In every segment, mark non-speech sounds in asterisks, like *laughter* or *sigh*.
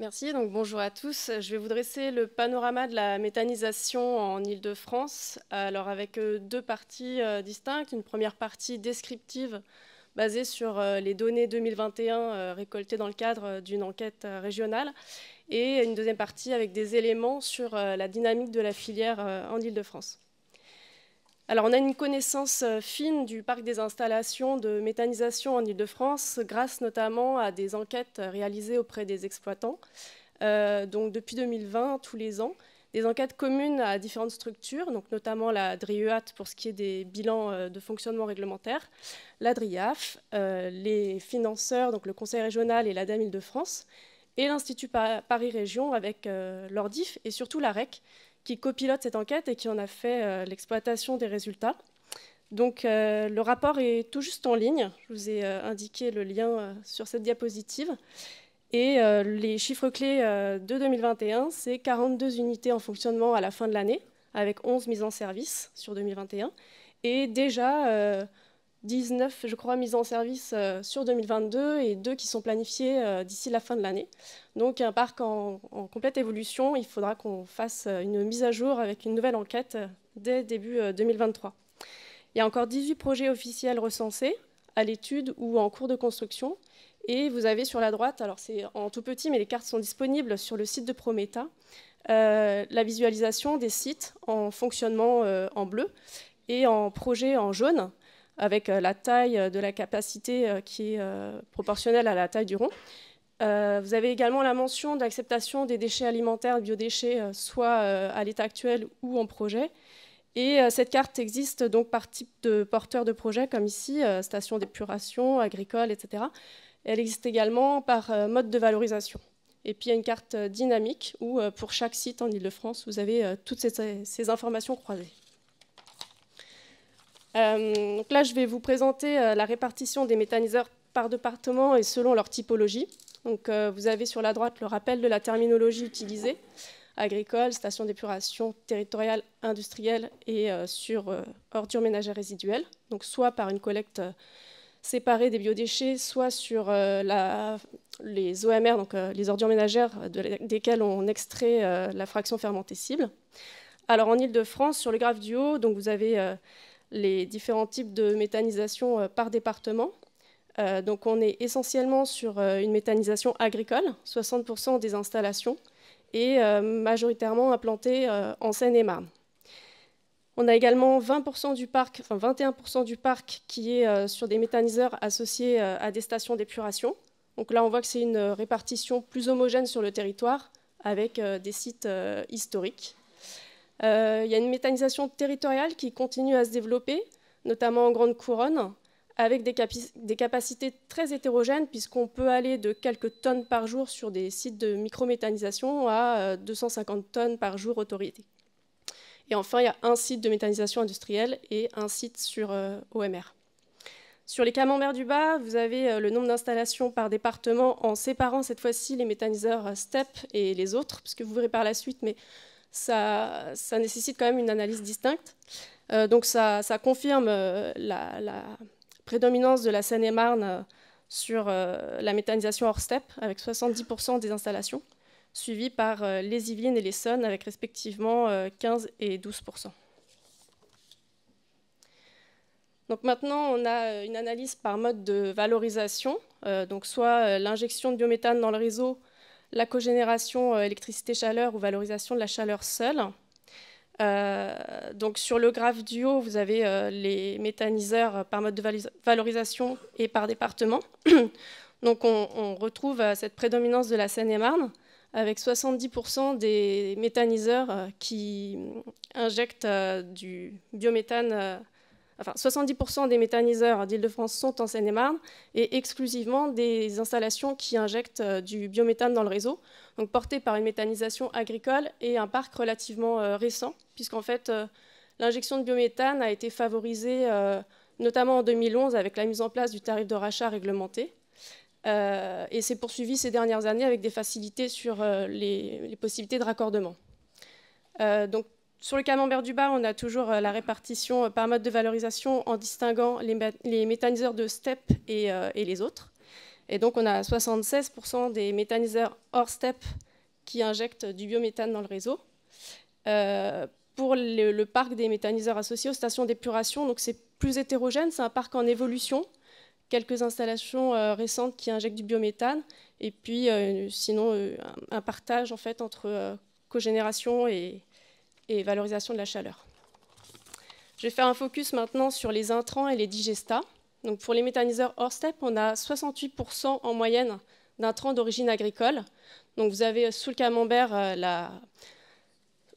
Merci, donc bonjour à tous. Je vais vous dresser le panorama de la méthanisation en Ile-de-France, alors avec euh, deux parties euh, distinctes. Une première partie descriptive basée sur euh, les données 2021 récoltées dans le cadre d'une enquête régionale et une deuxième partie avec des éléments sur la dynamique de la filière en Ile-de-France. Alors, on a une connaissance euh, fine du parc des installations de méthanisation en Ile-de-France, grâce notamment à des enquêtes euh, réalisées auprès des exploitants. Euh, donc, depuis 2020, tous les ans, des enquêtes communes à différentes structures, donc notamment la DRIEAT pour ce qui est des bilans de fonctionnement réglementaire, la DRIAF, les financeurs, donc le Conseil régional et l'ADEME Île-de-France, et l'Institut Paris Région avec l'ORDIF et surtout la Rec qui copilote cette enquête et qui en a fait euh, l'exploitation des résultats. Donc euh, le rapport est tout juste en ligne. Je vous ai euh, indiqué le lien sur cette diapositive. Et les chiffres clés de 2021, c'est 42 unités en fonctionnement à la fin de l'année, avec 11 mises en service sur 2021. Et déjà 19, je crois, mises en service euh, sur 2022 et deux qui sont planifiées euh, d'ici la fin de l'année. Donc un parc en, complète évolution, il faudra qu'on fasse euh, une mise à jour avec une nouvelle enquête dès début 2023. Il y a encore 18 projets officiels recensés à l'étude ou en cours de construction. Et vous avez sur la droite, alors c'est en tout petit, mais les cartes sont disponibles sur le site de Prometa, la visualisation des sites en fonctionnement en bleu et en projet en jaune avec euh, la taille euh, de la capacité euh, qui est proportionnelle à la taille du rond. vous avez également la mention d'acceptation des déchets alimentaires, biodéchets, soit à l'état actuel ou en projet. Et cette carte existe donc par type de porteur de projet, comme ici, station d'épuration, agricole, etc. Elle existe également par mode de valorisation. Et puis il y a une carte dynamique où, pour chaque site en Ile-de-France, vous avez toutes ces informations croisées. Euh, donc là, je vais vous présenter euh, la répartition des méthaniseurs par département et selon leur typologie. Donc, euh, vous avez sur la droite le rappel de la terminologie utilisée agricole, station d'épuration territoriale, industrielle et sur ordures ménagères résiduelles. Donc, soit par une collecte séparée des biodéchets, soit sur la, les OMR, donc les ordures ménagères desquelles on extrait la fraction fermentée cible. Alors, en Ile-de-France, sur le graphe du haut, donc vous avez les différents types de méthanisation euh, par département. Euh, donc on est essentiellement sur euh, une méthanisation agricole, 60% des installations, et majoritairement implantées en Seine-et-Marne. On a également 20% du parc, enfin 21% du parc qui est sur des méthaniseurs associés à des stations d'épuration. Donc là, on voit que c'est une répartition plus homogène sur le territoire avec des sites historiques. Euh, il y a une méthanisation territoriale qui continue à se développer, notamment en Grande Couronne, avec des, capacités très hétérogènes, puisqu'on peut aller de quelques tonnes par jour sur des sites de microméthanisation à 250 euh, tonnes par jour autorité. Et enfin, il y a un site de méthanisation industrielle et un site sur euh, OMR. Sur les camemberts du bas, vous avez le nombre d'installations par département en séparant cette fois-ci les méthaniseurs STEP et les autres, puisque vous verrez par la suite, mais ça, nécessite quand même une analyse distincte. Euh, donc ça, confirme euh, la, prédominance de la Seine-et-Marne euh, sur la méthanisation hors step avec 70% des installations, suivie par les Yvelines et les Saônes, avec respectivement 15 et 12%. Donc maintenant, on a une analyse par mode de valorisation, donc soit l'injection de biométhane dans le réseau, la cogénération euh, électricité-chaleur ou valorisation de la chaleur seule. Euh, donc sur le graphe du haut, vous avez euh, les méthaniseurs par mode de valorisation et par département. *coughs* donc on, retrouve cette prédominance de la Seine-et-Marne avec 70% des méthaniseurs qui injectent du biométhane enfin 70% des méthaniseurs d'Île-de-France sont en Seine-et-Marne et exclusivement des installations qui injectent euh, du biométhane dans le réseau, donc portées par une méthanisation agricole et un parc relativement euh, récent, puisqu'en fait euh, l'injection de biométhane a été favorisée notamment en 2011 avec la mise en place du tarif de rachat réglementé. et s'est poursuivi ces dernières années avec des facilités sur les, possibilités de raccordement. donc sur le camembert du bas, on a toujours euh, la répartition euh, par mode de valorisation en distinguant les, les méthaniseurs de STEP euh, et, les autres. Et donc, on a 76% des méthaniseurs hors STEP qui injectent du biométhane dans le réseau. pour le, parc des méthaniseurs associés aux stations d'épuration, donc c'est plus hétérogène, c'est un parc en évolution. Quelques installations récentes qui injectent du biométhane, et puis sinon un, un, partage en fait entre cogénération et, et valorisation de la chaleur. Je vais faire un focus maintenant sur les intrants et les digestats. Donc pour les méthaniseurs hors step, on a 68% en moyenne d'intrants d'origine agricole. Donc vous avez sous le camembert euh,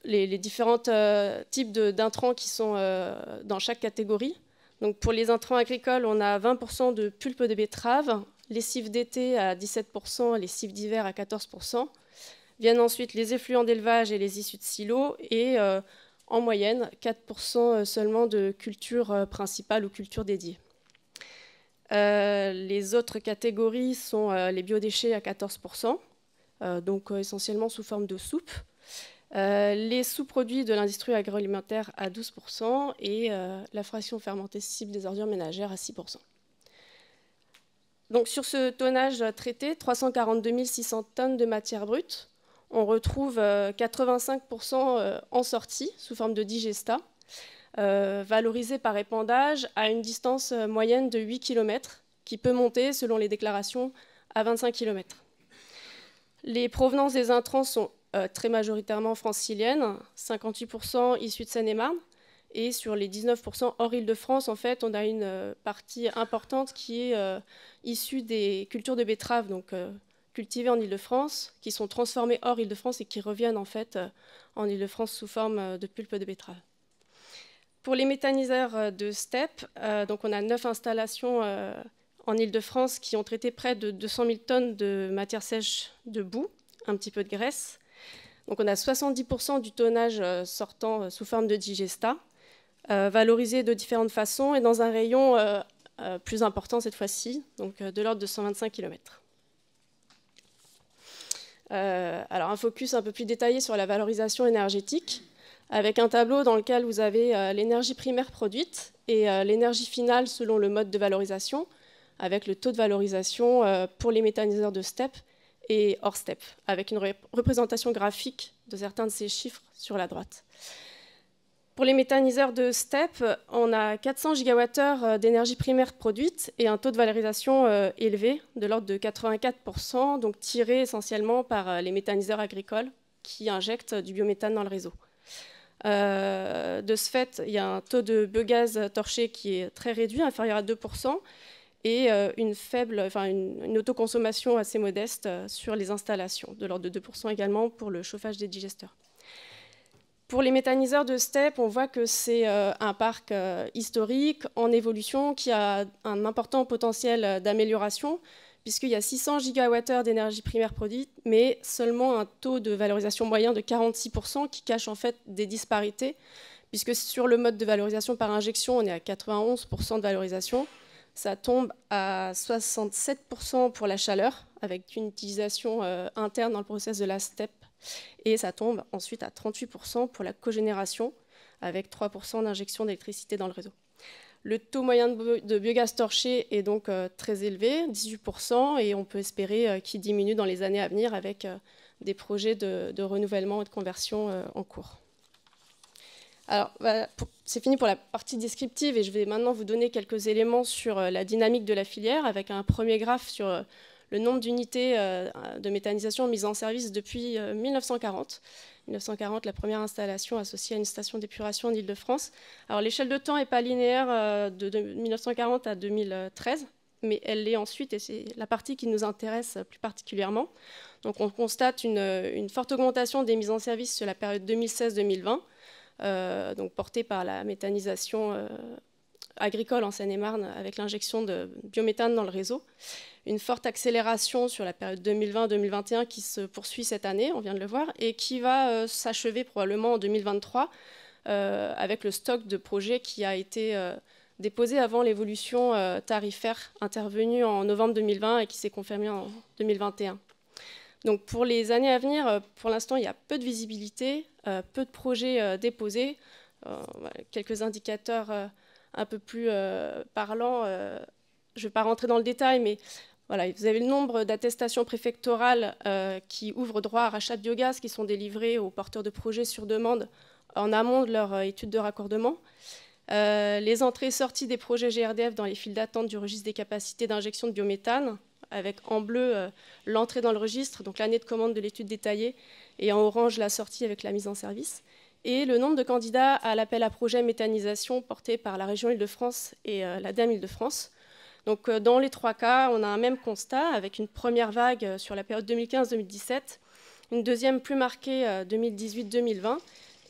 les, différents euh, types d'intrants qui sont euh, dans chaque catégorie. Donc pour les intrants agricoles, on a 20% de pulpe de betterave, les lessive d'été à 17%, les lessive d'hiver à 14%, Viennent ensuite les effluents d'élevage et les issues de silos et euh, en moyenne 4% euh, seulement de culture euh, principale ou culture dédiées. les autres catégories sont les biodéchets à 14%, donc essentiellement sous forme de soupe. les sous-produits de l'industrie agroalimentaire à 12% et la fraction fermentée cible des ordures ménagères à 6%. Donc sur ce tonnage traité, 342 600 tonnes de matière brute, on retrouve 85% euh, euh, en sortie sous forme de digesta, euh, valorisé par épandage à une distance moyenne de 8 km, qui peut monter, selon les déclarations, à 25 km. Les provenances des intrants sont très majoritairement franciliennes, 58% issus de Seine-et-Marne, et sur les 19% hors Île-de-France, en fait, on a une partie importante qui est issue des cultures de betteraves, donc cultivés en Ile-de-France, qui sont transformés hors Ile-de-France et qui reviennent en fait euh, en Ile-de-France sous forme euh, de pulpe de betterave. Pour les méthaniseurs euh, de STEP, donc on a neuf installations en Ile-de-France qui ont traité près de 200 000 tonnes de matière sèche de boue, un petit peu de graisse. Donc on a 70% du tonnage sortant sous forme de digesta, valorisé de différentes façons et dans un rayon plus important cette fois-ci, donc de l'ordre de 125 km. Euh, alors un focus un peu plus détaillé sur la valorisation énergétique, avec un tableau dans lequel vous avez euh, l'énergie primaire produite et euh, l'énergie finale selon le mode de valorisation, avec le taux de valorisation pour les méthaniseurs de STEP et hors STEP, avec une représentation graphique de certains de ces chiffres sur la droite. Pour les méthaniseurs de STEP, on a 400 gigawattheures euh, d'énergie primaire produite et un taux de valorisation euh, élevé, de l'ordre de 84%, donc tiré essentiellement par euh, les méthaniseurs agricoles qui injectent du biométhane dans le réseau. de ce fait, il y a un taux de biogaz torché qui est très réduit, inférieur à 2%, et une, faible, enfin une autoconsommation assez modeste sur les installations, de l'ordre de 2% également pour le chauffage des digesteurs. Pour les méthaniseurs de STEP, on voit que c'est euh, un parc euh, historique en évolution qui a un important potentiel euh, d'amélioration, puisqu'il y a 600 gigawattheures d'énergie primaire produite, mais seulement un taux de valorisation moyen de 46% qui cache en fait des disparités, puisque sur le mode de valorisation par injection, on est à 91% de valorisation. Ça tombe à 67% pour la chaleur, avec une utilisation interne dans le process de la STEP et ça tombe ensuite à 38% pour la cogénération, avec 3% d'injection d'électricité dans le réseau. Le taux moyen de biogaz torché est donc euh, très élevé, 18%, et on peut espérer euh, qu'il diminue dans les années à venir avec euh, des projets de, de renouvellement et de conversion en cours. Alors, bah, c'est fini pour la partie descriptive et je vais maintenant vous donner quelques éléments sur la dynamique de la filière avec un premier graphe sur le nombre d'unités euh, de méthanisation mises en service depuis 1940. Euh, 1940, la première installation associée à une station d'épuration en Ile-de-France. Alors l'échelle de temps n'est pas linéaire euh, de 1940 à 2013, mais elle l'est ensuite et c'est la partie qui nous intéresse plus particulièrement. Donc on constate une, forte augmentation des mises en service sur la période 2016-2020, donc portée par la méthanisation agricole en Seine-et-Marne avec l'injection de biométhane dans le réseau. Une forte accélération sur la période 2020-2021 qui se poursuit cette année, on vient de le voir, et qui va euh, s'achever probablement en 2023 euh, avec le stock de projets qui a été euh, déposé avant l'évolution tarifaire intervenue en novembre 2020 et qui s'est confirmée en 2021. Donc pour les années à venir, pour l'instant, il y a peu de visibilité, peu de projets déposés, quelques indicateurs un peu plus euh, parlant. Euh, je ne vais pas rentrer dans le détail, mais vous avez le nombre d'attestations préfectorales euh, qui ouvrent droit à rachat de biogaz qui sont délivrées aux porteurs de projets sur demande en amont de leur étude de raccordement. les entrées et sorties des projets GRDF dans les files d'attente du registre des capacités d'injection de biométhane, avec en bleu l'entrée dans le registre, donc l'année de commande de l'étude détaillée, et en orange la sortie avec la mise en service. Et le nombre de candidats à l'appel à projet méthanisation porté par la région Île-de-France et euh, la DAME Île-de-France. Donc, euh, dans les trois cas, on a un même constat avec une première vague euh, sur la période 2015-2017, une deuxième plus marquée 2018-2020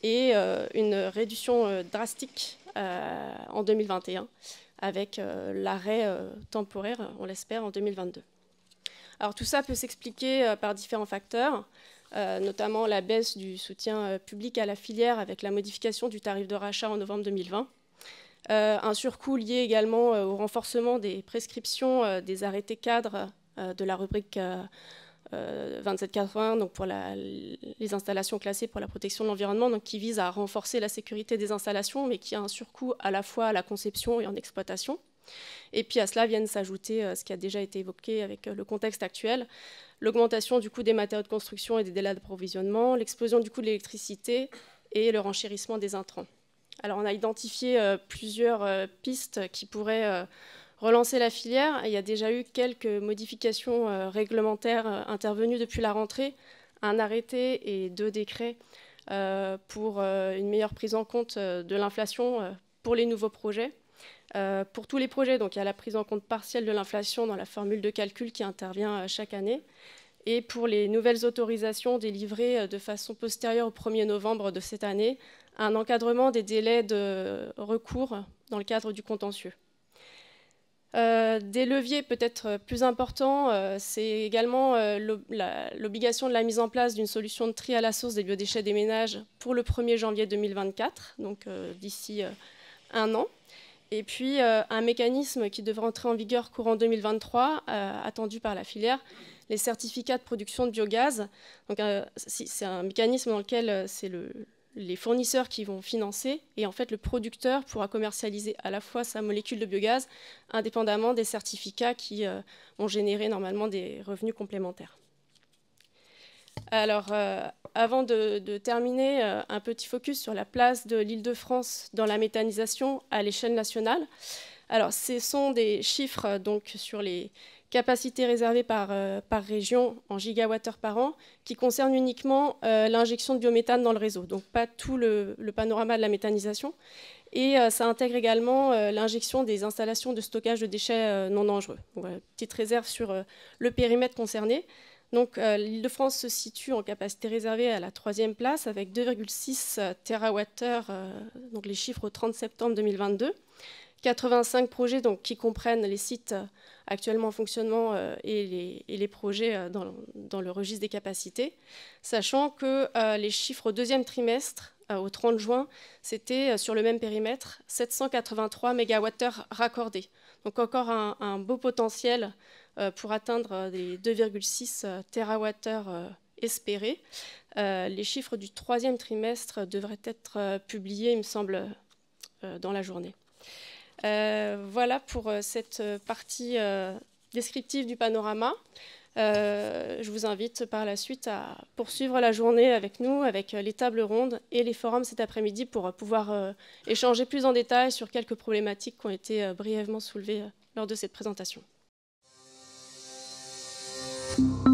et une réduction drastique en 2021 avec l'arrêt temporaire, on l'espère, en 2022. Alors tout ça peut s'expliquer par différents facteurs. Euh, notamment la baisse du soutien euh, public à la filière avec la modification du tarif de rachat en novembre 2020. Euh, un surcoût lié également au renforcement des prescriptions des arrêtés cadres de la rubrique 2780, donc pour les installations classées pour la protection de l'environnement, qui vise à renforcer la sécurité des installations, mais qui a un surcoût à la fois à la conception et en exploitation. Et puis à cela viennent s'ajouter euh, ce qui a déjà été évoqué avec euh, le contexte actuel, l'augmentation du coût des matériaux de construction et des délais d'approvisionnement, l'explosion du coût de l'électricité et le renchérissement des intrants. Alors on a identifié euh, plusieurs pistes qui pourraient relancer la filière. Il y a déjà eu quelques modifications réglementaires intervenues depuis la rentrée, un arrêté et deux décrets pour une meilleure prise en compte de l'inflation pour les nouveaux projets. Euh, pour tous les projets, donc il y a la prise en compte partielle de l'inflation dans la formule de calcul qui intervient euh, chaque année. Et pour les nouvelles autorisations délivrées euh, de façon postérieure au 1er novembre de cette année, un encadrement des délais de recours dans le cadre du contentieux. des leviers peut-être plus importants, c'est également l'obligation de la mise en place d'une solution de tri à la source des biodéchets des ménages pour le 1er janvier 2024, donc d'ici un an. Et puis euh, un mécanisme qui devrait entrer en vigueur courant 2023, euh, attendu par la filière, les certificats de production de biogaz. Donc euh, c'est un mécanisme dans lequel c'est les fournisseurs qui vont financer et en fait le producteur pourra commercialiser à la fois sa molécule de biogaz indépendamment des certificats qui vont ont généré normalement des revenus complémentaires. Alors avant de, terminer, euh, un petit focus sur la place de l'Île-de-France dans la méthanisation à l'échelle nationale. Alors, ce sont des chiffres euh, donc, sur les capacités réservées par, euh, région en gigawattheure par an, qui concernent uniquement l'injection de biométhane dans le réseau, donc pas tout le, panorama de la méthanisation. Et ça intègre également l'injection des installations de stockage de déchets non dangereux. petite réserve sur le périmètre concerné. Donc euh, l'Île-de-France se situe en capacité réservée à la troisième place avec 2,6 euh, TWh, euh, donc les chiffres au 30 septembre 2022. 85 projets donc, qui comprennent les sites actuellement en fonctionnement et, les, projets dans, le registre des capacités, sachant que les chiffres au deuxième trimestre, au 30 juin, c'était sur le même périmètre 783 MWh raccordés. Donc encore un beau potentiel euh, pour atteindre euh, les 2,6 TWh espérés. les chiffres du troisième trimestre devraient être euh, publiés, il me semble, dans la journée. voilà pour cette partie descriptive du panorama. je vous invite par la suite à poursuivre la journée avec nous, avec les tables rondes et les forums cet après-midi pour pouvoir échanger plus en détail sur quelques problématiques qui ont été brièvement soulevées lors de cette présentation. Thank you.